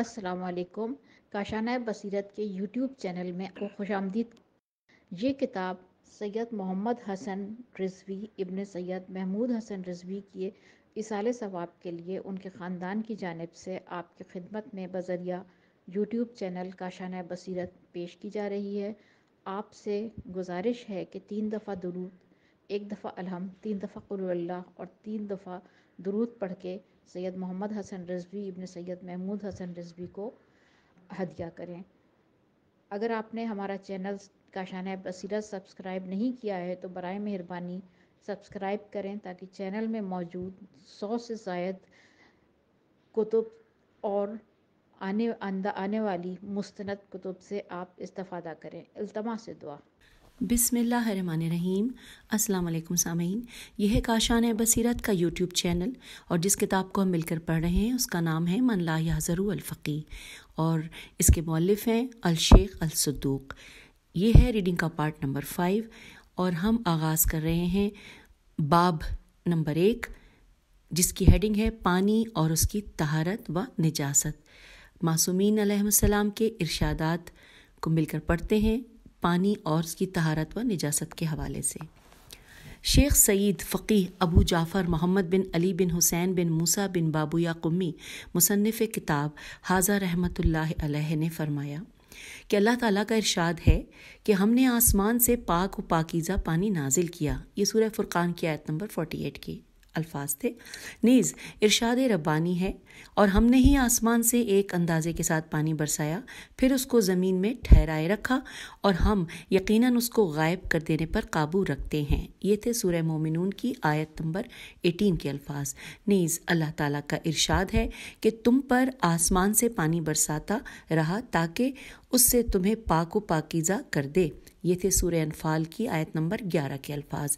असलकुम काशाना बसीरत के YouTube channel में आपको खुश आमदीद ये किताब सैयद मोहम्मद हसन रिजवी इबन सैयद महमूद हसन रिजवी के इसाले सवाब के लिए उनके ख़ानदान की जानब से आपकी खिदमत में बजरिया यूट्यूब चैनल काशाना बसीरत पेश की जा रही है आपसे गुजारिश है कि तीन दफ़ा दुरूद एक दफ़ा अलहम तीन दफ़ा कुल्ला और तीन दफ़ा दरूद पढ़ के सैयद मोहम्मद हसन रजवी इब्न सैयद महमूद हसन रजवी को हदिया करें अगर आपने हमारा चैनल काशाना बसीरत सब्सक्राइब नहीं किया है तो बर मेहरबानी सब्सक्राइब करें ताकि चैनल में मौजूद सौ से जायद कुतुब और आने आने वाली मुस्तनद कुतुब से आप इस्तफादा करें अल्तमा से दुआ बिसमीम अस्सलाम सामीन यह है काशान बसीरत का यूट्यूब चैनल और जिस किताब को हम मिलकर पढ़ रहे हैं उसका नाम है मन ला याजरू अलफ़ी और इसके मौलफ हैं अलशेख अलसदूक ये है रीडिंग का पार्ट नंबर फाइव और हम आगाज़ कर रहे हैं बाब नंबर एक जिसकी हेडिंग है पानी और उसकी तहारत व निजात मासूमिन के इरशादात को मिलकर पढ़ते हैं पानी और उसकी तहारत व निजात के हवाले से शेख सईद फ़कीह अबू जाफ़र मोहम्मद बिन अली बिन हुसैन बिन मूसा बिन बाबू या कुम्मी मुसनफ़ किताब हाजा रहमत अलैह ने फरमाया कि अल्लाह ताला का इरशाद है कि हमने आसमान से पाक व पाकिज़ा पानी नाजिल किया ये सूर्य फुरकान की आयत नंबर 48 की अल्फाज थे नीज़ इरशाद रब्बानी है और हमने ही आसमान से एक अंदाजे के साथ पानी बरसाया फिर उसको ज़मीन में ठहराए रखा और हम यकीनन उसको गायब कर देने पर काबू रखते हैं ये थे सूर्य मोमिनून की आयत नंबर एटीन के अल्फाज नीज़ अल्लाह ताला का इरशाद है कि तुम पर आसमान से पानी बरसाता रहा ताकि उससे तुम्हें पाक व पाकिज़ा कर दे ये थे सूर्य अनफाल की आयत नंबर 11 के अल्फाज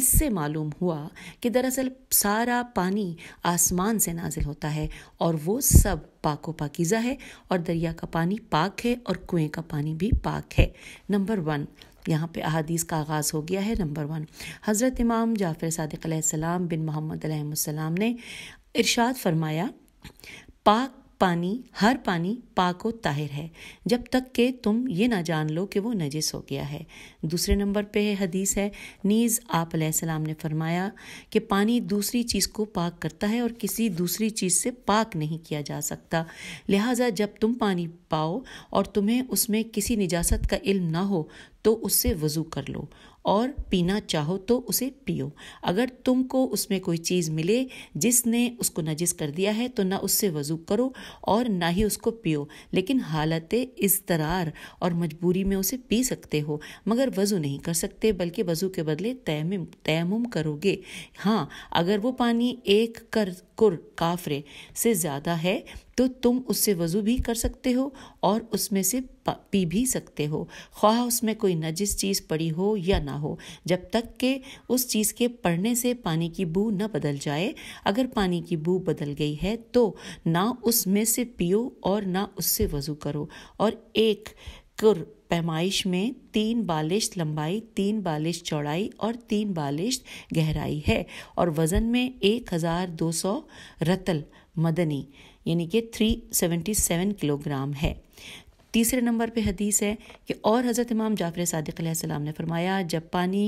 इससे मालूम हुआ कि दरअसल सारा पानी आसमान से नाजिल होता है और वो सब पाको पाकिज़ा है और दरिया का पानी पाक है और कुएं का पानी भी पाक है नंबर वन यहाँ पे अहादीस का आगाज़ हो गया है नंबर वन हज़रत इमाम जाफ़िर सदक़ बिन मोहम्मद ने इर्शाद फरमाया पाक पानी हर पानी पाक व ताहिर है जब तक के तुम ये ना जान लो कि वो नजिस हो गया है दूसरे नंबर पे है हदीस है नीज़ आप सलाम ने फरमाया कि पानी दूसरी चीज़ को पाक करता है और किसी दूसरी चीज़ से पाक नहीं किया जा सकता लिहाजा जब तुम पानी पाओ और तुम्हें उसमें किसी निजात का इल्म ना हो तो उससे वज़ू कर लो और पीना चाहो तो उसे पियो अगर तुमको उसमें कोई चीज़ मिले जिसने उसको नजिस कर दिया है तो ना उससे वज़ू करो और ना ही उसको पियो लेकिन हालत इसतरार और मजबूरी में उसे पी सकते हो मगर वज़ू नहीं कर सकते बल्कि वज़ू के बदले तैम तयम करोगे हाँ अगर वो पानी एक कर कुर काफरे से ज़्यादा है तो तुम उससे वज़ू भी कर सकते हो और उसमें से पी भी सकते हो ख्वाह उसमें कोई नजिस चीज़ पड़ी हो या ना हो जब तक के उस चीज़ के पड़ने से पानी की बू न बदल जाए अगर पानी की बू बदल गई है तो ना उसमें से पियो और ना उससे वज़ू करो और एक कुर पैमाइश में तीन बालिश लंबाई तीन बालिश चौड़ाई और तीन बालिश गहराई है और वज़न में एक हज़ार दो सौ रतल मदनी यानी कि थ्री सेवेंटी सेवन किलोग्राम है तीसरे नंबर पे हदीस है कि और हज़रत इमाम जाफ़र सदक़ ने फरमाया जब पानी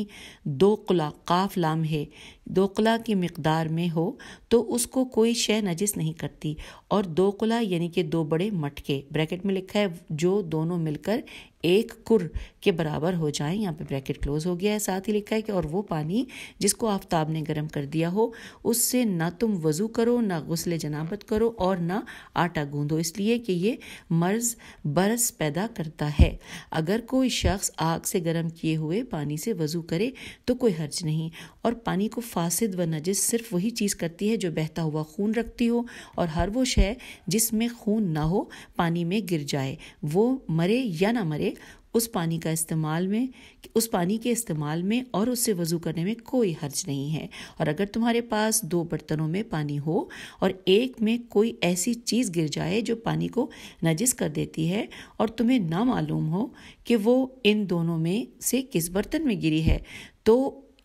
दो कुला काफ लाम है दोकला की मकदार में हो तो उसको कोई शय नजिस नहीं करती और दोकला यानी कि दो बड़े मटके ब्रैकेट में लिखा है जो दोनों मिलकर एक कुर के बराबर हो जाए यहाँ पे ब्रैकेट क्लोज हो गया है साथ ही लिखा है कि और वो पानी जिसको आफ्ताब ने गर्म कर दिया हो उससे ना तुम वज़ू करो ना गसल जनाबत करो और ना आटा गूंदो इसलिए कि ये मर्ज़ बरस पैदा करता है अगर कोई शख्स आग से गर्म किए हुए पानी से वज़ू करे तो कोई हर्ज नहीं और पानी को फासिद व नजिस सिर्फ वही चीज़ करती है जो बहता हुआ खून रखती हो और हर वो शय जिसमें खून ना हो पानी में गिर जाए वो मरे या ना मरे उस पानी का इस्तेमाल में उस पानी के इस्तेमाल में और उससे वज़ू करने में कोई हर्ज नहीं है और अगर तुम्हारे पास दो बर्तनों में पानी हो और एक में कोई ऐसी चीज़ गिर जाए जो पानी को नजिस कर देती है और तुम्हें ना मालूम हो कि वो इन दोनों में से किस बर्तन में गिरी है तो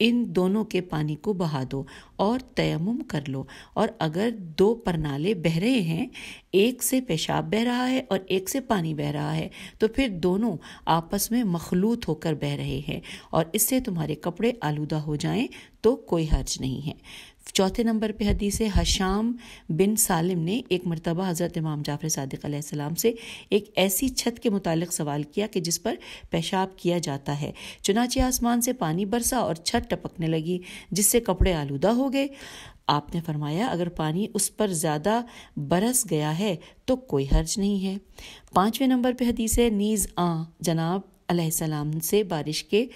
इन दोनों के पानी को बहा दो और तयम कर लो और अगर दो परनाले बह रहे हैं एक से पेशाब बह रहा है और एक से पानी बह रहा है तो फिर दोनों आपस में मखलूत होकर बह रहे हैं और इससे तुम्हारे कपड़े आलूदा हो जाएं तो कोई हर्ज नहीं है चौथे नंबर पे हदीस है हशाम बिन सालिम ने एक मरतबा हज़रत इमाम जाफ़र सदक से एक ऐसी छत के मुतालिक सवाल किया कि जिस पर पेशाब किया जाता है चुनाचे आसमान से पानी बरसा और छत टपकने लगी जिससे कपड़े आलूदा हो गए आपने फरमाया अगर पानी उस पर ज़्यादा बरस गया है तो कोई हर्ज नहीं है पाँचवें नंबर पे हदीस है नीज़ आ जनाब सलाम से बारिश के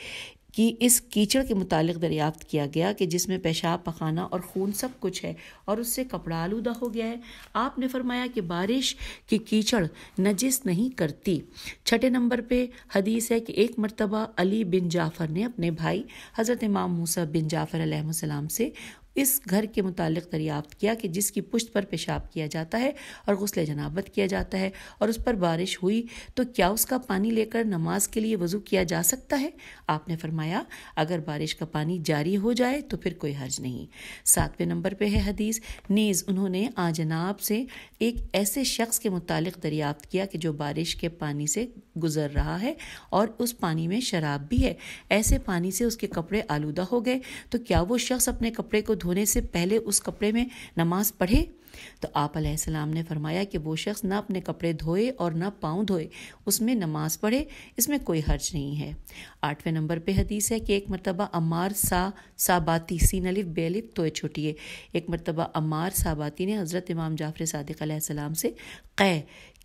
कि इस कीचड़ के मुतालिक दरियाफ्त किया गया कि जिसमें पेशाब पखाना और खून सब कुछ है और उससे कपड़ा आलूदा हो गया है आपने फरमाया कि बारिश की कीचड़ नजिस नहीं करती छठे नंबर पे हदीस है कि एक मरतबा अली बिन जाफ़र ने अपने भाई हज़रत इमाम मूसा बिन जाफ़र सलाम से इस घर के मुतालिक दरियाफ्त किया कि जिसकी पुश्त पर पेशाब किया जाता है और गसल जनाबत किया जाता है और उस पर बारिश हुई तो क्या उसका पानी लेकर नमाज के लिए वज़ू किया जा सकता है आपने फरमाया अगर बारिश का पानी जारी हो जाए तो फिर कोई हर्ज नहीं सातवें नंबर पर है हदीस नीज़ उन्होंने आजनाब से एक ऐसे शख्स के मुतालिक दरियाफ्त किया कि जो बारिश के पानी से गुजर रहा है और उस पानी में शराब भी है ऐसे पानी से उसके कपड़े आलूदा हो गए तो क्या वो शख्स अपने कपड़े को धोने से पहले उस कपड़े में नमाज पढ़े तो आप आपलाम ने फरमाया कि वो शख्स ना अपने कपड़े धोए और ना पाँव धोए उसमें नमाज पढ़े इसमें कोई हर्ज नहीं है आठवें नंबर पे हदीस है कि एक मरतबा अमार सा साबाती सीन अलिफ बेलिफ तोय छुटिए एक मरतबा अमार साबाती ने हज़रत इमाम जाफर सदक से कै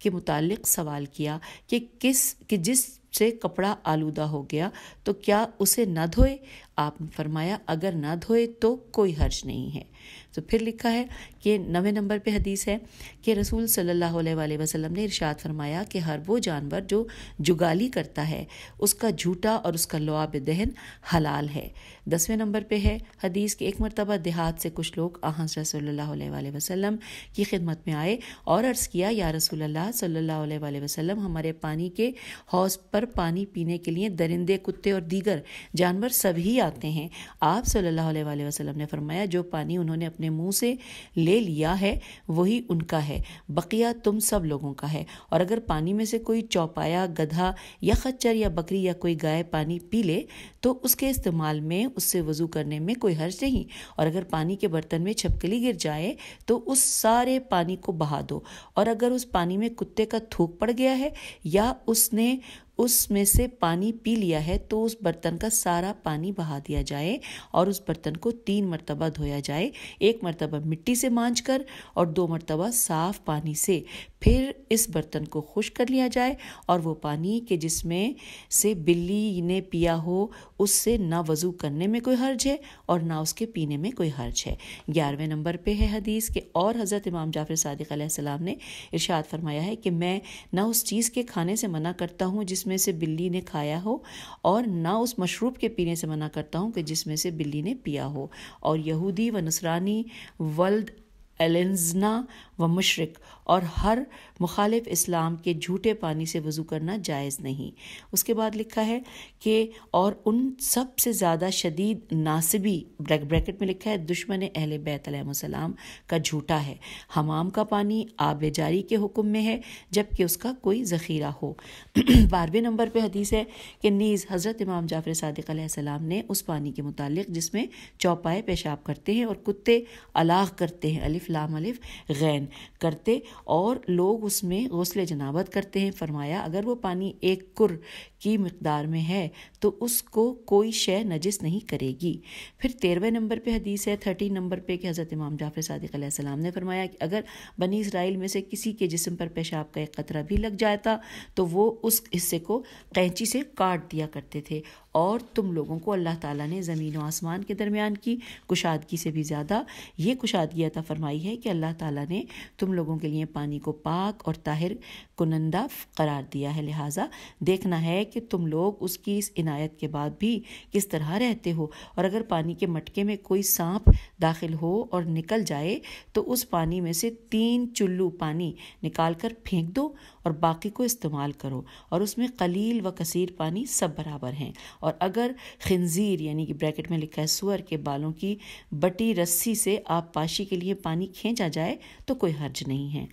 के मुतक सवाल किया कि किस कि जिस से कपड़ा आलूदा हो गया तो क्या उसे न धोए आपने फरमाया अगर ना धोए तो कोई हर्ज नहीं है तो फिर लिखा है कि नवे नंबर पे हदीस है कि रसूल सल्लल्लाहु अलैहि वसल्लम ने इरशाद फरमाया कि हर वो जानवर जो जुगाली करता है उसका झूठा और उसका लुआब दहन हलाल है दसवें नंबर पे है हदीस के एक मरतबा देहात से कुछ लोग आहन सल्लल्लाहु अलैहि वसल्लम की खिदमत में आए और अर्ज़ किया या रसूल अल्लाह सल्लल्लाहु अलैहि वसल्लम हमारे पानी के हौज पर पानी पीने के लिए दरिंदे कुत्ते और दीगर जानवर सभी आते हैं आप सल्लल्लाहु अलैहि वसल्लम ने फरमाया जो पानी उन्होंने अपने मुंह से ले लिया है वही उनका है बकिया तुम सब लोगों का है और अगर पानी में से कोई चौपाया गधा या खच्चर या बकरी या कोई गाय पानी पी ले तो उसके इस्तेमाल में उससे वज़ू करने में कोई हर्ज नहीं और अगर पानी के बर्तन में छपकली गिर जाए तो उस सारे पानी को बहा दो और अगर उस पानी में कुत्ते का थूक पड़ गया है या उसने उसमें से पानी पी लिया है तो उस बर्तन का सारा पानी बहा दिया जाए और उस बर्तन को तीन मरतबा धोया जाए एक मरतबा मिट्टी से मांझ कर और दो मरतबा साफ पानी से फिर इस बर्तन को खुश कर लिया जाए और वो पानी के जिसमें से बिल्ली ने पिया हो उससे ना वज़ू करने में कोई हर्ज है और ना उसके पीने में कोई हर्ज है ग्यारहवें नंबर पे है हदीस के और हज़रत इमाम जाफर सदक ने इरशाद फरमाया है कि मैं ना उस चीज़ के खाने से मना करता हूँ जिसमें से बिल्ली ने खाया हो और ना उस मशरूब के पीने से मना करता हूँ कि जिसमें से बिल्ली ने पिया हो और यहूदी व नसरानी वल्द एलेंजना व मुशरक और हर मुखालिफ इस्लाम के झूठे पानी से वज़ू करना जायज़ नहीं उसके बाद लिखा है कि और उन सब से ज़्यादा शदीद नासिबी ब्रैक ब्रैकेट में लिखा है दुश्मन अहल बैतम का झूठा है हमाम का पानी आब जारी के हुक्म में है जबकि उसका कोई ज़ख़ीरा हो बारहवें नंबर पर हदीस है कि नीज़ हज़रत इमाम जाफ़र सदक़ ने उस पानी के मुतालिक जिसमें चौपाए पेशाब करते हैं और कुत्ते अलाग करते हैं अलिफ लाम गैन भोजन करते और लोग उसमें गौसल जनाबत करते हैं फरमाया अगर वो पानी एक कुर की मकदार में है तो उसको कोई शय नजिस नहीं करेगी फिर तेरहवें नंबर पे हदीस है थर्टी नंबर पे कि हज़रत इमाम जाफर सदक ने फरमाया कि अगर बनी इसराइल में से किसी के जिसम पर पेशाब का एक कतरा भी लग जाता तो वो उस हिस्से को कैंची से काट दिया करते थे और तुम लोगों को अल्लाह ताला ने ज़मीन व आसमान के दरमियान की कुशादगी से भी ज़्यादा ये कुशादगी अता फरमाई है कि अल्लाह ताला ने तुम लोगों के लिए पानी को पाक और ताहिर कुनंदा करार दिया है लिहाजा देखना है कि तुम लोग उसकी इस इनायत के बाद भी किस तरह रहते हो और अगर पानी के मटके में कोई सांप दाखिल हो और निकल जाए तो उस पानी में से तीन चुल्लू पानी निकाल कर फेंक दो और बाकी को इस्तेमाल करो और उसमें कलील व कसीर पानी सब बराबर हैं और अगर खंजीर यानी कि ब्रैकेट में लिखा है सुअर के बालों की बटी रस्सी से आप पाशी के लिए पानी खींचा जाए तो कोई हर्ज नहीं है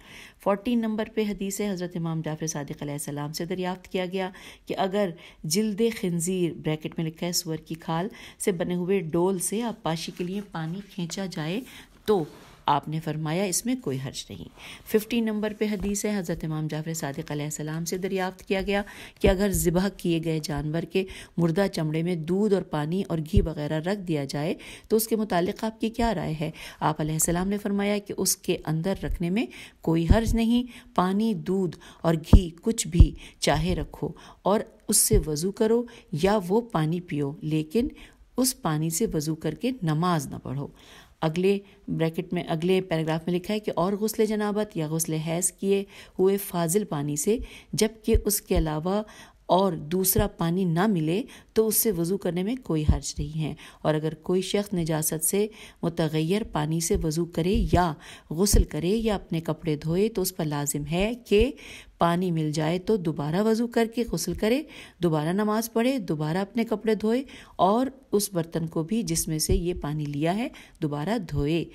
फोर्टीन नंबर पे हदीस हज़रत इमाम जाफर सदक सलाम से दरियाफ़त किया गया कि अगर जल्द खंजीर ब्रैकेट में लिखा है सुअर की खाल से बने हुए डोल से आप पाशी के लिए पानी खींचा जाए तो आपने फरमाया इसमें कोई हर्ज नहीं फिफ्टी नंबर पे हदीस है हज़रत इमाम जाफर सदक सलाम से दरियाफ़्त किया गया कि अगर ज़िबह किए गए जानवर के मुर्दा चमड़े में दूध और पानी और घी वगैरह रख दिया जाए तो उसके मुतालिक आपकी क्या राय है आप सलाम ने फरमाया कि उसके अंदर रखने में कोई हर्ज नहीं पानी दूध और घी कुछ भी चाहे रखो और उससे वज़ू करो या वो पानी पियो लेकिन उस पानी से वज़ू करके नमाज ना पढ़ो अगले ब्रैकेट में अगले पैराग्राफ में लिखा है कि और गसल जनाबत या गसल हैज़ किए हुए फाजिल पानी से जबकि उसके अलावा और दूसरा पानी ना मिले तो उससे वज़ू करने में कोई हर्ज नहीं है और अगर कोई शख्स निजात से मुतगैर पानी से वज़ू करे या गसल करे या अपने कपड़े धोए तो उस पर लाजिम है कि पानी मिल जाए तो दोबारा वज़ू करके गसल करे दोबारा नमाज पढ़े दोबारा अपने कपड़े धोए और उस बर्तन को भी जिसमें से ये पानी लिया है दोबारा धोए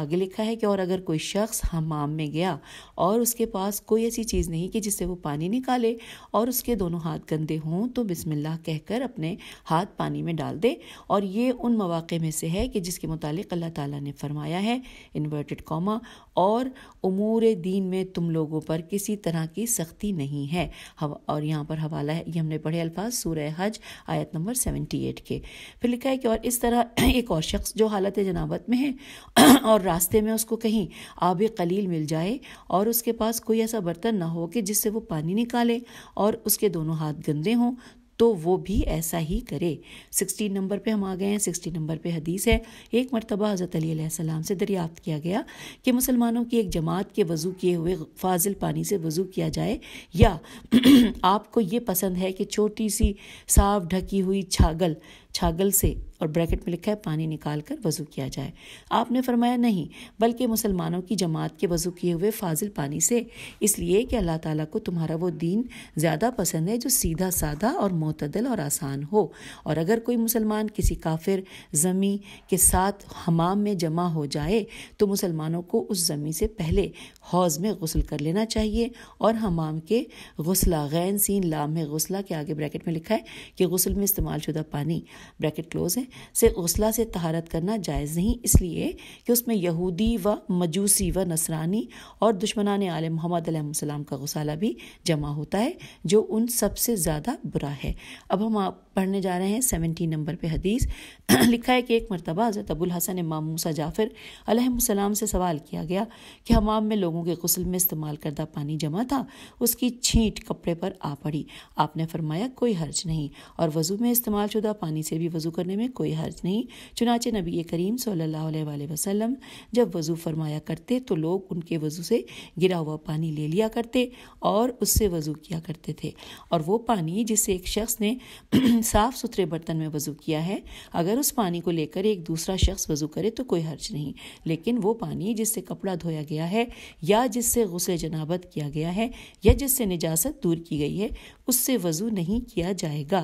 आगे लिखा है कि और अगर कोई शख्स हमाम में गया और उसके पास कोई ऐसी चीज़ नहीं कि जिससे वो पानी निकाले और उसके दोनों हाथ गंदे हों तो बिसमिल्ला कहकर अपने अपने हाथ पानी में डाल दे और ये उन मौाक़े में से है कि जिसके मुतालिक अल्लाह ताला ने फरमाया है इन्वर्टेड कॉमा और उमूर दीन में तुम लोगों पर किसी तरह की सख्ती नहीं है और यहाँ पर हवाला है ये हमने पढ़े अल्फाज सूर हज आयत नंबर सेवेंटी एट के फिर लिखा है कि और इस तरह एक और शख्स जो हालत जनाबत में है और रास्ते में उसको कहीं आब कलील मिल जाए और उसके पास कोई ऐसा बर्तन ना हो कि जिससे वो पानी निकाले और उसके दोनों हाथ गंदे हों तो वो भी ऐसा ही करे सिक्सटीन नंबर पे हम आ गए हैं सिक्सटीन नंबर पे हदीस है एक मरतबा हज़रत अलीसम से दरियाफ़्त किया गया कि मुसलमानों की एक जमात के वज़ू किए हुए फाजिल पानी से वज़ू किया जाए या आपको ये पसंद है कि छोटी सी साफ ढकी हुई छागल छागल से और ब्रैकेट में लिखा है पानी निकाल कर वज़ू किया जाए आपने फरमाया नहीं बल्कि मुसलमानों की जमात के वज़ू किए हुए फाजिल पानी से इसलिए कि अल्लाह ताला को तुम्हारा वो दीन ज़्यादा पसंद है जो सीधा साधा और मतदल और आसान हो और अगर कोई मुसलमान किसी काफिर ज़मी के साथ हमाम में जमा हो जाए तो मुसलमानों को उस ज़मी से पहले हौज़ में गसल कर लेना चाहिए और हमाम के गसला गैन सीन लाम गसला के आगे ब्रैकेट में लिखा है कि गसल में इस्तेमाल शुदा पानी ब्रैकेट क्लोज है से गसला से तहारत करना जायज़ नहीं इसलिए कि उसमें यहूदी व मजूसी व नसरानी और दुश्मनान आल मोहम्मद सलाम का गसाला भी जमा होता है जो उन सबसे ज़्यादा बुरा है अब हम आप पढ़ने जा रहे हैं सेवेंटी नंबर पे हदीस लिखा है कि एक मरतबा हज़रत अबुल हसन इमाम मूसा जाफ़िर अलैहिस्सलाम से सवाल किया गया कि हमाम में लोगों के गसल में इस्तेमाल करदा पानी जमा था उसकी छींट कपड़े पर आ पड़ी आपने फरमाया कोई हर्ज नहीं और वज़ू में इस्तेमाल शुदा पानी से भी वज़ू करने में कोई हर्ज नहीं चुनाचे नबी करीम सल्लल्लाहु अलैहि जब वज़ू फरमाया करते तो लोग उनके वज़ू से गिरा हुआ पानी ले लिया करते और उससे वज़ू किया करते थे और वो पानी जिससे एक शख्स ने साफ़ सुथरे बर्तन में वज़ू किया है अगर उस पानी को लेकर एक दूसरा शख्स वज़ू करे तो कोई हर्ज नहीं लेकिन वो पानी जिससे कपड़ा धोया गया है या जिससे गुस्से जनाबत किया गया है या जिससे निजात दूर की गई है उससे वजू नहीं किया जाएगा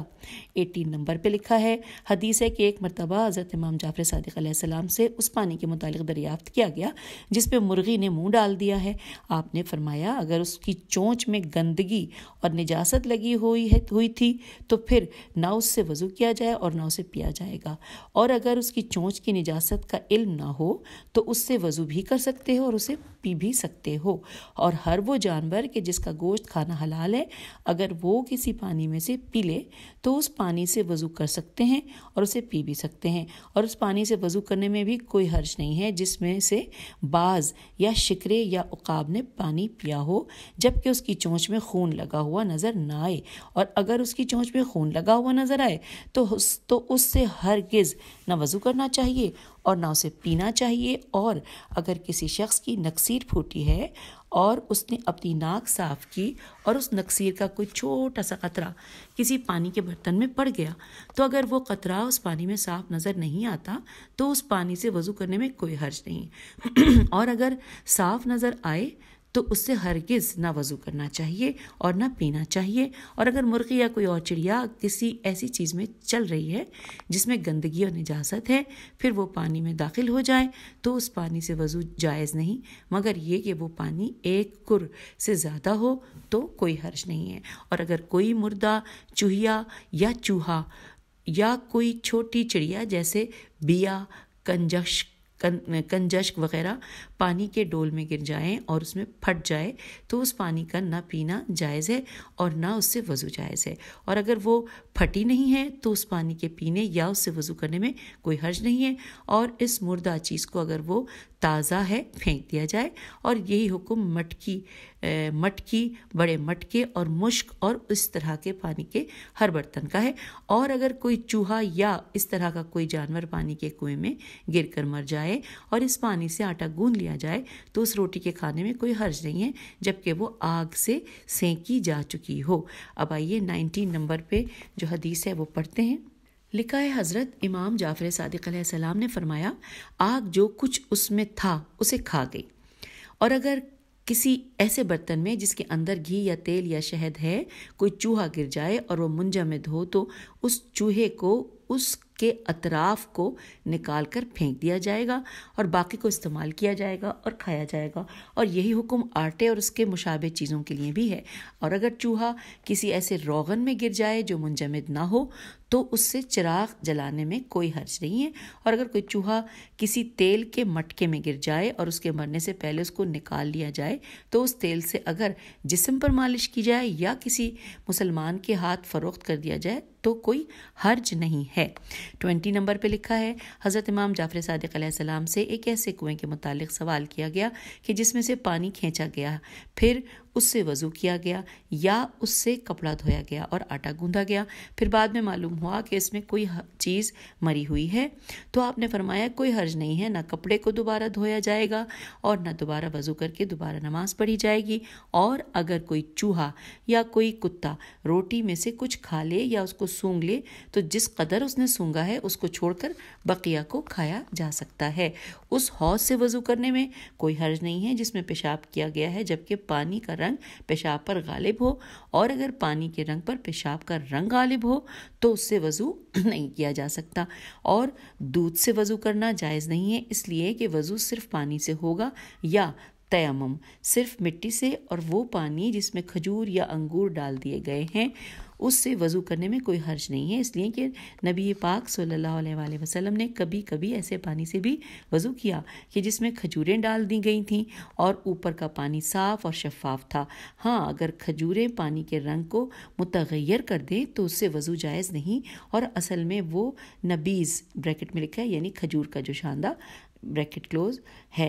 एटीन नंबर पर लिखा है हदीस है कि एक मरतबा हज़रत इमाम जाफर सदक़ से उस पानी के मुतालिक दरियाफ्त किया गया जिस पर मुर्गी ने मुँह डाल दिया है आपने फरमाया अगर उसकी चोंच में गंदगी और निजात लगी हुई है हुई थी तो फिर ना उससे वजू किया जाए और ना उसे पिया जाएगा और अगर उसकी चोंच की निजात का इल्म ना हो तो उससे वजू भी कर सकते हो और उसे पी भी सकते हो और हर वो जानवर के जिसका गोश्त खाना हलाल है अगर वो किसी पानी में से पी ले तो उस पानी से वज़ू कर सकते हैं और उसे पी भी सकते हैं और उस पानी से वज़ू करने में भी कोई हर्ज नहीं है जिसमें से बाज या शिकरे या उकाब ने पानी पिया हो जबकि उसकी चोंच में खून लगा हुआ नज़र ना आए और अगर उसकी चोंच में खून लगा हुआ नज़र आए तो उस तो उससे हरगिज़ ना वज़ू करना चाहिए और ना उसे पीना चाहिए और अगर किसी शख्स की नक्सीर फूटी है और उसने अपनी नाक साफ की और उस नक्सीर का कोई छोटा सा कतरा किसी पानी के बर्तन में पड़ गया तो अगर वो कतरा उस पानी में साफ नज़र नहीं आता तो उस पानी से वज़ू करने में कोई हर्ज नहीं और अगर साफ नज़र आए तो उससे हरगिज़ ना वज़ू करना चाहिए और ना पीना चाहिए और अगर मुर्गी या कोई और चिड़िया किसी ऐसी चीज़ में चल रही है जिसमें गंदगी और निजाजत है फिर वो पानी में दाखिल हो जाए तो उस पानी से वज़ू जायज़ नहीं मगर ये कि वो पानी एक कुर से ज़्यादा हो तो कोई हर्ज नहीं है और अगर कोई मुर्दा चूहिया या चूहा या कोई छोटी चिड़िया जैसे बिया कंजश कं, कंजश्क वगैरह पानी के डोल में गिर जाएं और उसमें फट जाए तो उस पानी का ना पीना जायज़ है और ना उससे वज़ू जायज़ है और अगर वो फटी नहीं है तो उस पानी के पीने या उससे वज़ू करने में कोई हर्ज नहीं है और इस मुर्दा चीज़ को अगर वो ताज़ा है फेंक दिया जाए और यही हुक्म मटकी मटकी बड़े मटके और मुश्क और इस तरह के पानी के हर बर्तन का है और अगर कोई चूहा या इस तरह का कोई जानवर पानी के कुएं में गिर कर मर जाए और इस पानी से आटा गूंद लिया लिया जाए तो उस रोटी के खाने में कोई हर्ज नहीं है जबकि वो आग से सेंकी जा चुकी हो अब आइए नाइनटीन नंबर पे जो हदीस है वो पढ़ते हैं लिखा है हज़रत इमाम जाफ़र सदक ने फरमाया आग जो कुछ उसमें था उसे खा गई और अगर किसी ऐसे बर्तन में जिसके अंदर घी या तेल या शहद है कोई चूहा गिर जाए और वो मुंजा में धो तो उस चूहे को उस के अतराफ को निकाल कर फेंक दिया जाएगा और बाकी को इस्तेमाल किया जाएगा और खाया जाएगा और यही हुक्म आटे और उसके मुशाबे चीज़ों के लिए भी है और अगर चूहा किसी ऐसे रोगन में गिर जाए जो मुंजमद ना हो तो उससे चिराग जलाने में कोई हर्ज नहीं है और अगर कोई चूहा किसी तेल के मटके में गिर जाए और उसके मरने से पहले उसको निकाल लिया जाए तो उस तेल से अगर जिसम पर मालिश की जाए या किसी मुसलमान के हाथ फ़रोख्त कर दिया जाए तो कोई हर्ज नहीं है ट्वेंटी नंबर पे लिखा है हज़रत इमाम जाफर सदक सलाम से एक ऐसे कुएं के मुतालिक सवाल किया गया कि जिसमें से पानी खींचा गया फिर उससे वज़ू किया गया या उससे कपड़ा धोया गया और आटा गूंधा गया फिर बाद में मालूम हुआ कि इसमें कोई चीज़ मरी हुई है तो आपने फरमाया कोई हर्ज नहीं है ना कपड़े को दोबारा धोया जाएगा और ना दोबारा वज़ू करके दोबारा नमाज पढ़ी जाएगी और अगर कोई चूहा या कोई कुत्ता रोटी में से कुछ खा ले या उसको सूंघ ले तो जिस कदर उसने सूंघा है उसको छोड़कर बकिया को खाया जा सकता है उस हौज से वज़ू करने में कोई हर्ज नहीं है जिसमें पेशाब किया गया है जबकि पानी का रंग पेशाब पर गालिब हो और अगर पानी के रंग पर पेशाब का रंग गालिब हो तो उससे वज़ू नहीं किया जा सकता और दूध से वज़ू करना जायज़ नहीं है इसलिए कि वज़ू सिर्फ पानी से होगा या तयम सिर्फ मिट्टी से और वो पानी जिसमें खजूर या अंगूर डाल दिए गए हैं उससे वज़ू करने में कोई हर्ज नहीं है इसलिए कि नबी पाक सल्लल्लाहु अलैहि वसल्लम ने कभी कभी ऐसे पानी से भी वज़ू किया कि जिसमें खजूरें डाल दी गई थीं और ऊपर का पानी साफ़ और शफाफ था हाँ अगर खजूरें पानी के रंग को मुतगैर कर दें तो उससे वज़ू जायज़ नहीं और असल में वो नबीज़ ब्रैकेट में लिखा है यानी खजूर का जो शानदार ब्रैकेट क्लोज है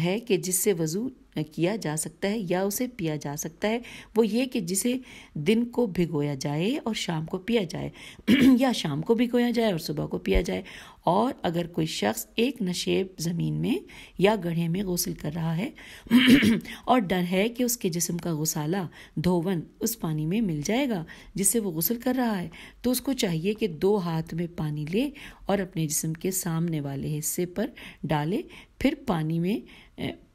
है कि जिससे वज़ू किया जा सकता है या उसे पिया जा सकता है वो ये कि जिसे दिन को भिगोया जाए और शाम को पिया जाए या शाम को भिगोया जाए और सुबह को पिया जाए और अगर कोई शख्स एक नशेब ज़मीन में या गढ़े में गसल कर रहा है और डर है कि उसके जिसम का गसाला धोवन उस पानी में मिल जाएगा जिससे वो गसल कर रहा है तो उसको चाहिए कि दो हाथ में पानी ले और अपने जिसम के सामने वाले हिस्से पर डाले फिर पानी में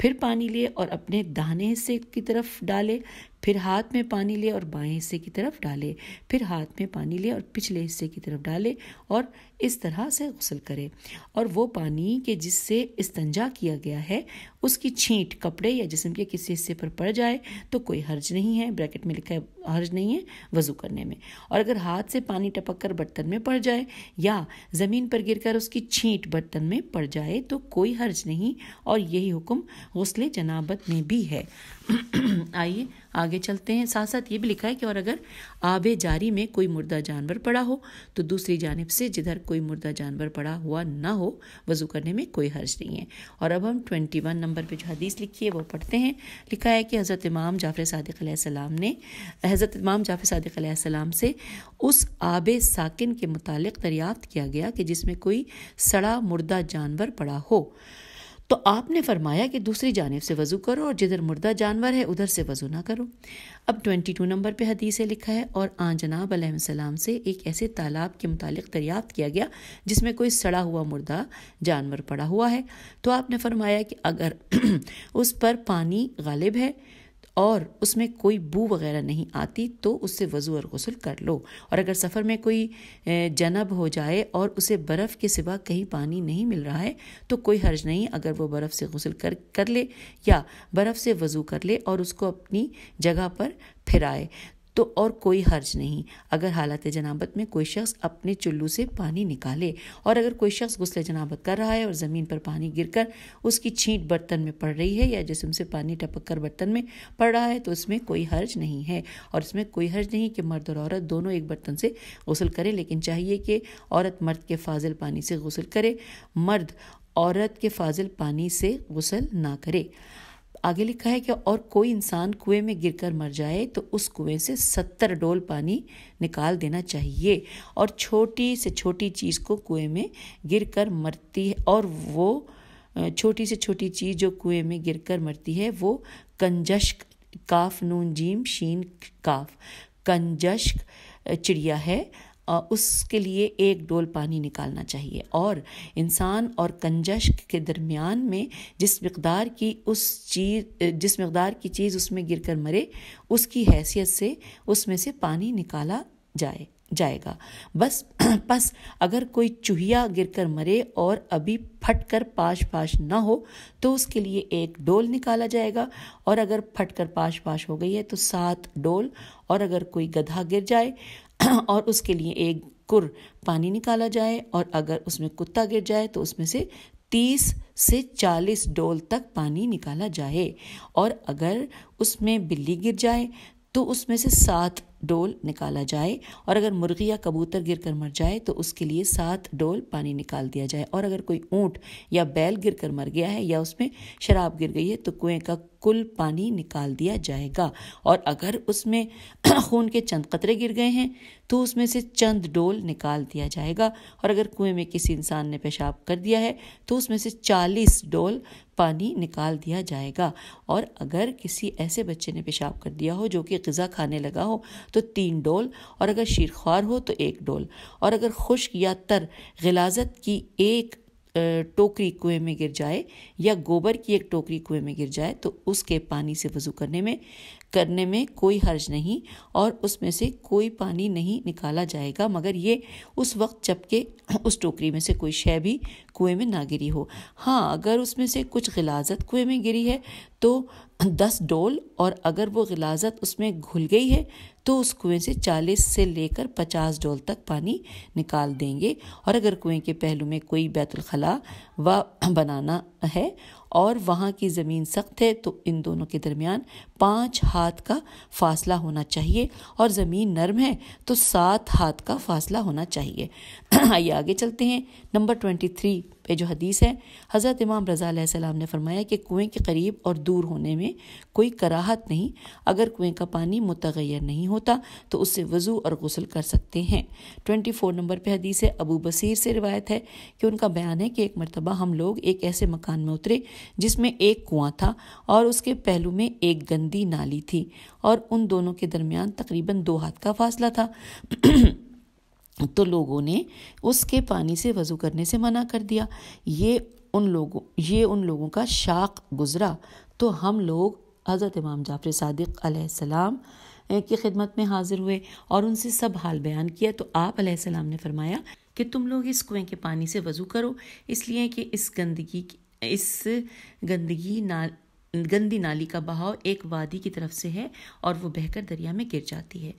फिर पानी ले और अपने दाहिने हिस्से की तरफ डाले फिर हाथ में पानी ले और बाएं हिस्से की तरफ डाले फिर हाथ में पानी ले और पिछले हिस्से की तरफ डाले और इस तरह से गसल करे और वो पानी के जिससे इस्तंजा किया गया है उसकी छींट कपड़े या जिसम के किसी हिस्से पर पड़ जाए तो कोई हर्ज नहीं है ब्रैकेट में लिखा है हर्ज नहीं है वज़ू करने में और अगर हाथ से पानी टपक कर बर्तन में पड़ जाए या ज़मीन पर कर उसकी छींट बर्तन में पड़ जाए तो कोई हर्ज नहीं और यही हुक्म गसल जनाबत में भी है आइए आगे चलते हैं साथ साथ ये भी लिखा है कि और अगर आब जारी में कोई मुर्दा जानवर पड़ा हो तो दूसरी जानब से जिधर कोई मुर्दा जानवर पड़ा हुआ ना हो वज़ू करने में कोई हर्ज नहीं है और अब हम ट्वेंटी वन नंबर पर जो हदीस लिखी है वो पढ़ते हैं लिखा है कि हज़रत इमाम जाफ़र सदक़ाम ने हज़रत इमाम जाफ़र सदक़ाम से उस आब साकििन के मुतल दरियाफ़्त किया गया कि जिसमें कोई सड़ा मुर्दा जानवर पड़ा हो तो आपने फरमाया कि दूसरी जानब से वज़ू करो और जिधर मुर्दा जानवर है उधर से वज़ू ना करो अब ट्वेंटी टू नंबर पर हदीस है लिखा है और आ जनाब सलाम से एक ऐसे तालाब के मुतालिक दरियाफ़त किया गया जिसमें कोई सड़ा हुआ मुर्दा जानवर पड़ा हुआ है तो आपने फरमाया कि अगर उस पर पानी गालिब है और उसमें कोई बू वगैरह नहीं आती तो उससे वज़ू और गसल कर लो और अगर सफ़र में कोई जनब हो जाए और उसे बर्फ़ के सिवा कहीं पानी नहीं मिल रहा है तो कोई हर्ज नहीं अगर वो बर्फ़ से गसल कर कर ले या बर्फ़ से वज़ू कर ले और उसको अपनी जगह पर फिराए तो और कोई हर्ज नहीं अगर हालत जनाबत में कोई शख्स अपने चुल्लू से पानी निकाले और अगर कोई शख्स गुसल जनाबत कर रहा है और ज़मीन पर पानी गिरकर उसकी छींट बर्तन में पड़ रही है या जिसम से पानी टपक कर बर्तन में पड़ रहा है तो उसमें कोई हर्ज नहीं है और इसमें कोई हर्ज नहीं कि मर्द और औरत दोनों एक बर्तन से गसल करें लेकिन चाहिए कि औरत मर्द के फाजिल पानी से गसल करे मर्द औरत के फाजिल पानी से गसल ना करे आगे लिखा है कि और कोई इंसान कुएं में गिरकर मर जाए तो उस कुएं से सत्तर डोल पानी निकाल देना चाहिए और छोटी से छोटी चीज़ को कुएं में गिरकर मरती है और वो छोटी से छोटी चीज़ जो कुएं में गिरकर मरती है वो कंजश्क काफ नून जीम शीन काफ कंजश्क चिड़िया है उसके लिए एक डोल पानी निकालना चाहिए और इंसान और कंजश के दरमियान में जिस मकदार की उस चीज़ जिस मकदार की चीज़ उसमें गिर कर मरे उसकी हैसियत से उसमें से पानी निकाला जाए जाएगा बस बस अगर कोई चूहिया गिरकर मरे और अभी फट कर पाश पाश ना हो तो उसके लिए एक डोल निकाला जाएगा और अगर फट कर पाश पाश हो गई है तो सात डोल और अगर कोई गधा गिर जाए और उसके लिए एक कुर पानी निकाला जाए और अगर उसमें कुत्ता गिर जाए तो उसमें से तीस से चालीस डोल तक पानी निकाला जाए और अगर उसमें बिल्ली गिर जाए तो उसमें से सात डोल निकाला जाए और अगर मुर्गी या कबूतर गिर कर मर जाए तो उसके लिए सात डोल पानी निकाल दिया जाए और अगर कोई ऊँट या बैल गिर कर मर गया है या उसमें शराब गिर गई है तो कुएं का कुल पानी निकाल दिया जाएगा और अगर उसमें खून के चंद कतरे गिर गए हैं तो उसमें से चंद डोल निकाल दिया जाएगा और अगर कुएं में किसी इंसान ने पेशाब कर दिया है तो उसमें से चालीस डोल पानी निकाल दिया जाएगा और अगर किसी ऐसे बच्चे ने पेशाब कर दिया हो जो कि गज़ा खाने लगा हो तो तीन डोल और अगर शीरख्वार हो तो एक डोल और अगर खुश्क या तर गलाजत की एक टोकरी कुएं में गिर जाए या गोबर की एक टोकरी कुएं में गिर जाए तो उसके पानी से वज़ू करने में करने में कोई हर्ज नहीं और उसमें से कोई पानी नहीं निकाला जाएगा मगर ये उस वक्त जबकि उस टोकरी में से कोई शय भी कुएं में ना गिरी हो हाँ अगर उसमें से कुछ गिलाजत कुएं में गिरी है तो दस डोल और अगर वो गिलाजत उसमें घुल गई है तो उस कुएं से चालीस से लेकर पचास डोल तक पानी निकाल देंगे और अगर कुएं के पहलू में कोई बैतुलखला व बनाना है और वहाँ की ज़मीन सख्त है तो इन दोनों के दरमियान पाँच हाथ का फासला होना चाहिए और ज़मीन नरम है तो सात हाथ का फासला होना चाहिए आइए आगे चलते हैं नंबर ट्वेंटी थ्री पे जो हदीस है हज़रत इमाम रज़ा सलाम ने फरमाया कि कुएं के करीब और दूर होने में कोई कराहत नहीं अगर कुएं का पानी मुतगैर नहीं होता तो उससे वज़ू और गसल कर सकते हैं ट्वेंटी फोर नंबर पर हदीस है अबू बसीर से रिवायत है कि उनका बयान है कि एक मरतबा हम लोग एक ऐसे मकान में उतरे जिसमें एक कुआँ था और उसके पहलू में एक गंदी नाली थी और उन दोनों के दरमियान तकरीबन दो हाथ का फासला था तो लोगों ने उसके पानी से वज़ू करने से मना कर दिया ये उन लोगों ये उन लोगों का शाख गुज़रा तो हम लोग हज़रत इमाम जाफ़र सदक़ की खिदमत में हाज़िर हुए और उनसे सब हाल बयान किया तो आप सलाम ने फरमाया कि तुम लोग इस कुएं के पानी से वज़ू करो इसलिए कि इस गंदगी इस गंदगी ना गंदी नाली का बहाव एक वादी की तरफ से है और वो बहकर दरिया में गिर जाती है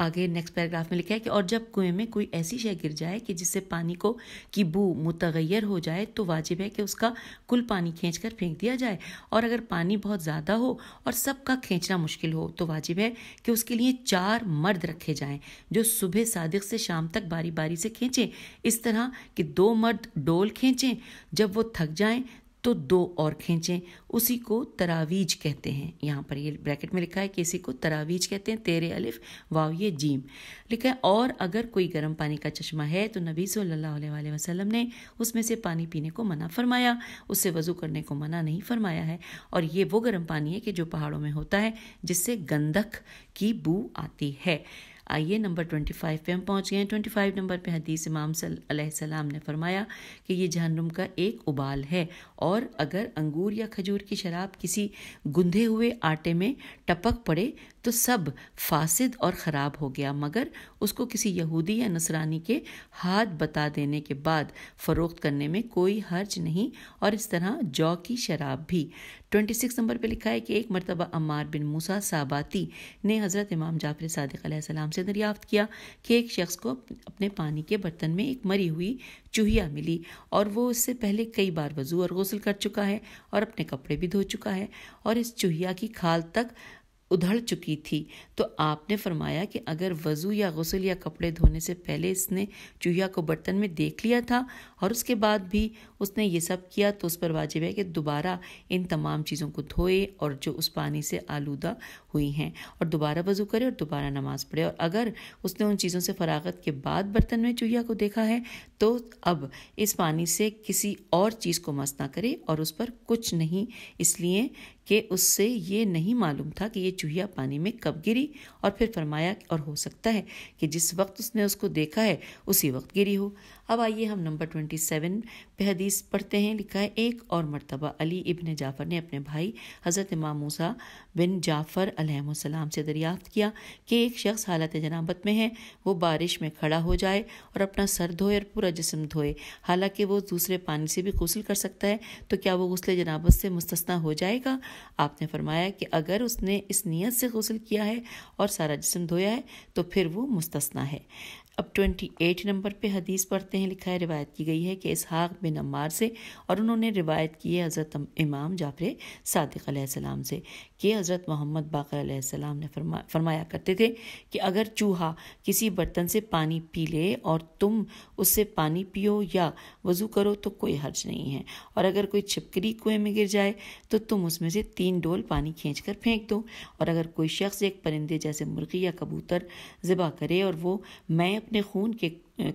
आगे नेक्स्ट पैराग्राफ में लिखा है कि और जब कुएं में कोई ऐसी शय गिर जाए कि जिससे पानी को की बू मुतगैर हो जाए तो वाजिब है कि उसका कुल पानी खींच कर फेंक दिया जाए और अगर पानी बहुत ज़्यादा हो और सबका खींचना मुश्किल हो तो वाजिब है कि उसके लिए चार मर्द रखे जाएं जो सुबह सादिक से शाम तक बारी बारी से खींचें इस तरह कि दो मर्द डोल खींचें जब वो थक जाएं तो दो और खींचें उसी को तरावीज कहते हैं यहाँ पर ये ब्रैकेट में लिखा है कि इसी को तरावीज कहते हैं तेरे अलिफ वाव ये जीम लिखा है और अगर कोई गर्म पानी का चश्मा है तो नबी सल्लल्लाहु अलैहि वसल्लम ने उसमें से पानी पीने को मना फरमाया उससे वज़ू करने को मना नहीं फरमाया है और ये वो गर्म पानी है कि जो पहाड़ों में होता है जिससे गंधक की बू आती है आइए नंबर ट्वेंटी फाइव पे हम पहुँच गए ट्वेंटी फाइव नंबर पे हदीस इमाम सलाम ने फरमाया कि ये जहनुम का एक उबाल है और अगर अंगूर या खजूर की शराब किसी गुंधे हुए आटे में टपक पड़े तो सब फासिद और ख़राब हो गया मगर उसको किसी यहूदी या नसरानी के हाथ बता देने के बाद फ़रोख्त करने में कोई हर्ज नहीं और इस तरह जौ की शराब भी 26 नंबर पर लिखा है कि एक मरतबा अमार बिन मूसा साबाती ने हज़रत इमाम जाफर सदक से दरियाफ़त किया कि एक शख्स को अपने पानी के बर्तन में एक मरी हुई चूहिया मिली और वो उससे पहले कई बार वज़ू और गसल कर चुका है और अपने कपड़े भी धो चुका है और इस चूहिया की खाल तक उधड़ चुकी थी तो आपने फरमाया कि अगर वज़ू या गसल या कपड़े धोने से पहले इसने चूहिया को बर्तन में देख लिया था और उसके बाद भी उसने ये सब किया तो उस पर वाजिब है कि दोबारा इन तमाम चीज़ों को धोए और जो उस पानी से आलूदा हुई हैं और दोबारा वज़ू करे और दोबारा नमाज़ पढ़े और अगर उसने उन चीज़ों से फरागत के बाद बर्तन में चूहिया को देखा है तो अब इस पानी से किसी और चीज़ को मस्त ना करे और उस पर कुछ नहीं इसलिए कि उससे ये नहीं मालूम था कि ये चूहिया पानी में कब गिरी और फिर फरमाया और हो सकता है कि जिस वक्त उसने उसको देखा है उसी वक्त गिरी हो अब आइए हम नंबर ट्वेंटी सेवन पे हदीस पढ़ते हैं लिखा है एक और मरतबा अली इबन जाफ़र ने अपने भाई हज़रत इमाम मूसा बिन जाफ़र अलैहिस्सलाम से दरियाफ़त किया कि एक शख्स हालत जनाबत में है वो बारिश में खड़ा हो जाए और अपना सर धोए और पूरा जिसम धोए हालांकि वो दूसरे पानी से भी गसल कर सकता है तो क्या वो गसल जनाबत से मुस्तना हो जाएगा आपने फरमाया कि अगर उसने इस नीयत से गसल किया है और सारा जिसम धोया है तो फिर वो मुस्तना है अब ट्वेंटी एट नंबर पर हदीस पढ़ते हैं में लिखा है रिवायत की गई है कि इसहाक बिन अम्मार से और उन्होंने रिवायत की है हज़रत इमाम जाफर सदक से कि हज़रत मोहम्मद बाकर ने फरमा फरमाया करते थे कि अगर चूहा किसी बर्तन से पानी पी ले और तुम उससे पानी पियो या वज़ू करो तो कोई हर्ज नहीं है और अगर कोई छिपकली कुएं में गिर जाए तो तुम उसमें से तीन डोल पानी खींच कर फेंक दो और अगर कोई शख्स एक परिंदे जैसे मुर्गी या कबूतर ज़िबा करे और वो मैं अपने खून के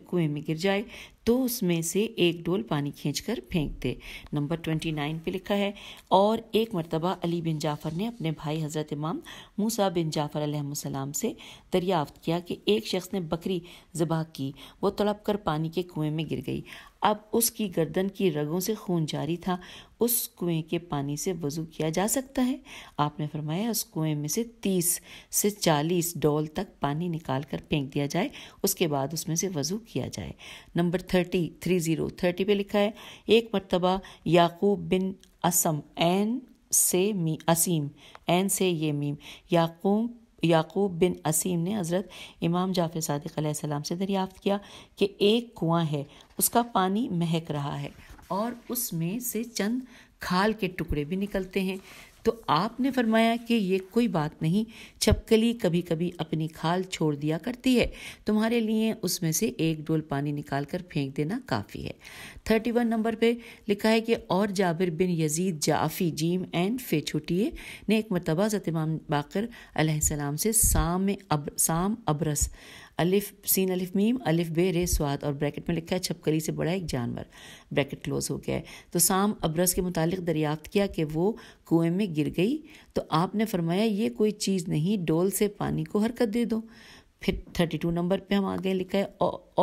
कुएं में गिर जाए तो उसमें से एक डोल पानी खींचकर फेंक दे नंबर ट्वेंटी नाइन पे लिखा है और एक मरतबा अली बिन जाफ़र ने अपने भाई हज़रत इमाम मूसा बिन जाफ़र सलाम से दरियाफ्त किया कि एक शख्स ने बकरी ज़बह की वो तड़प कर पानी के कुएं में गिर गई अब उसकी गर्दन की रगों से खून जारी था उस कुएं के पानी से वज़ू किया जा सकता है आपने फरमाया उस कुएं में से तीस से चालीस डॉल तक पानी निकाल कर फेंक दिया जाए उसके बाद उसमें से वज़ू किया जाए number thirty three zero thirty पे लिखा है एक मरतबा याकूब बिन असम एन से मी असीम एन से ये मीम याकूब याकूब बिन असीम ने हज़रत इमाम जाफ़िर सदक सलाम से दरियाफ़त किया कि एक कुआं है उसका पानी महक रहा है और उसमें से चंद खाल के टुकड़े भी निकलते हैं तो आपने फरमाया कि ये कोई बात नहीं छपकली कभी कभी अपनी खाल छोड़ दिया करती है तुम्हारे लिए उसमें से एक डोल पानी निकाल कर फेंक देना काफ़ी है थर्टी वन नंबर पर लिखा है कि और जाबिर बिन यजीद जाफ़ी जीम एंड फे छुटिए ने एक मरतबा जतमाम बाकर सलाम से साम अब साम अबरस अलिफ सीन अलिफ मीम अलिफ बे रे स्वाद और ब्रैकेट में लिखा है छपकली से बड़ा एक जानवर ब्रैकेट क्लोज हो गया है तो साम अब्रस के मुतालिक दरियाफ्त किया कि वो कुएं में गिर गई तो आपने फरमाया ये कोई चीज़ नहीं डोल से पानी को हरकत दे दो फिर थर्टी टू नंबर पे हम आगे लिखा है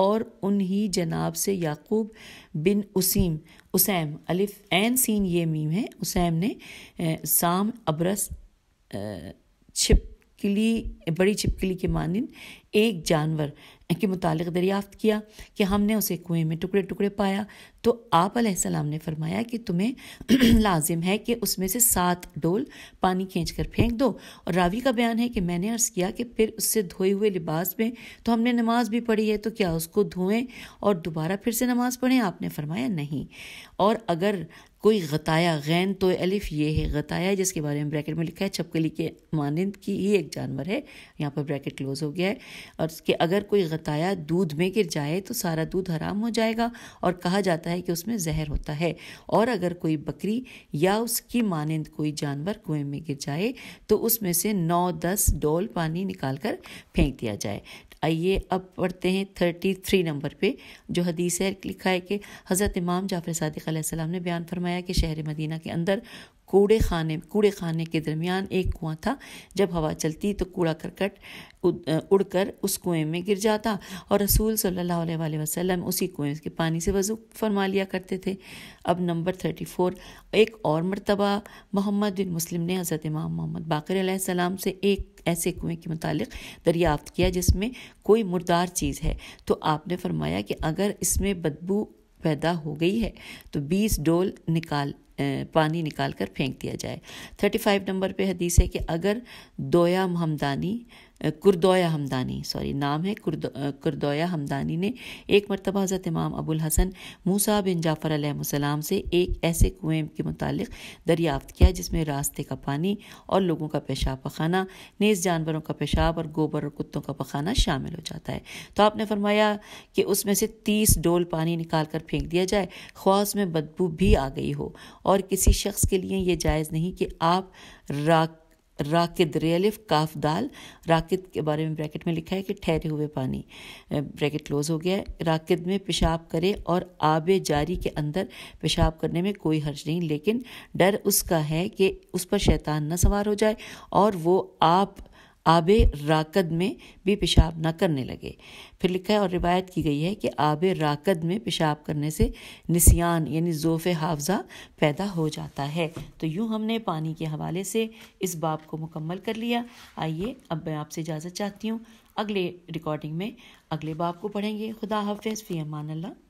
और उन्हीं जनाब से याकूब बिन उसीम उसैम अलिफ एन सीन ये मीम है उसैम ने साम अब्रस छिप चिपकली बड़ी छिपकली के मानंद एक जानवर के मुतालिक दरियाफ़त किया कि हमने उसे कुएं में टुकड़े टुकड़े पाया तो आप सलाम ने फरमाया कि तुम्हें लाजिम है कि उसमें से सात डोल पानी खींच कर फेंक दो और रावी का बयान है कि मैंने अर्ज़ किया कि फिर उससे धोए हुए लिबास में तो हमने नमाज भी पढ़ी है तो क्या उसको धोएं और दोबारा फिर से नमाज पढ़ें आपने फरमाया नहीं और अगर कोई गताया गैन तो एलिफ ये है गताया जिसके बारे में ब्रैकेट में लिखा है छपकली के मानंद की ही एक जानवर है यहाँ पर ब्रैकेट क्लोज हो गया है और उसके अगर कोई गताया दूध में गिर जाए तो सारा दूध हराम हो जाएगा और कहा जाता है कि उसमें जहर होता है और अगर कोई बकरी या उसकी मानंद कोई जानवर कुएं में गिर जाए तो उसमें से नौ दस डोल पानी निकाल कर फेंक दिया जाए आइए अब पढ़ते हैं थर्टी थ्री नंबर पे जो हदीस है लिखा है कि हज़रत इमाम जाफ़र सदक ने बयान फरमाया कि शहर मदीना के अंदर कूड़े खाने कूड़े खाने के दरमियान एक कुआं था जब हवा चलती तो कूड़ा करकट उड़कर उस कुएं में गिर जाता और रसूल सल्लल्लाहु अलैहि वसल्लम उसी कुएं के पानी से वजू फरमा लिया करते थे अब नंबर थर्टी फोर एक और मरतबा मोहम्मद बिन मुस्लिम ने हज़रत इमाम मोहम्मद बाकर से एक ऐसे कुएं के मुतालिक दरियाफ्त किया जिसमें कोई मुर्दार चीज़ है तो आपने फरमाया कि अगर इसमें बदबू पैदा हो गई है तो बीस डोल निकाल पानी निकाल कर फेंक दिया जाए थर्टी फाइव नंबर पे हदीस है कि अगर दोया हमदानी कुरदोया हमदानी सॉरी नाम है कुरदोया हमदानी ने एक मरतबा हज़रत इमाम अबुल हसन मूसा बिन जाफ़र अलैहिस्सलाम से एक ऐसे कुएं के मुतालिक दरियाफ्त किया जिसमें रास्ते का पानी और लोगों का पेशाब पखाना नेज जानवरों का पेशाब और गोबर और कुत्तों का पखाना शामिल हो जाता है तो आपने फरमाया कि उसमें से तीस डोल पानी निकाल कर फेंक दिया जाए ख्वास में बदबू भी आ गई हो और किसी शख्स के लिए यह जायज़ नहीं कि आप राख राकिद रेलिफ काफ दाल राकिद के बारे में ब्रैकेट में लिखा है कि ठहरे हुए पानी ब्रैकेट क्लोज हो गया है राकिद में पेशाब करे और आब जारी के अंदर पेशाब करने में कोई हर्ज नहीं लेकिन डर उसका है कि उस पर शैतान न सवार हो जाए और वो आप आब राकद में भी पेशाब ना करने लगे फिर लिखा है और रिवायत की गई है कि आब राकद में पेशाब करने से निसियान यानी ज़ोफ़ हाफजा पैदा हो जाता है तो यूँ हमने पानी के हवाले से इस बाप को मुकम्मल कर लिया आइए अब मैं आपसे इजाज़त चाहती हूँ अगले रिकॉर्डिंग में अगले बाप को पढ़ेंगे खुदा हाफ फ़ी अमान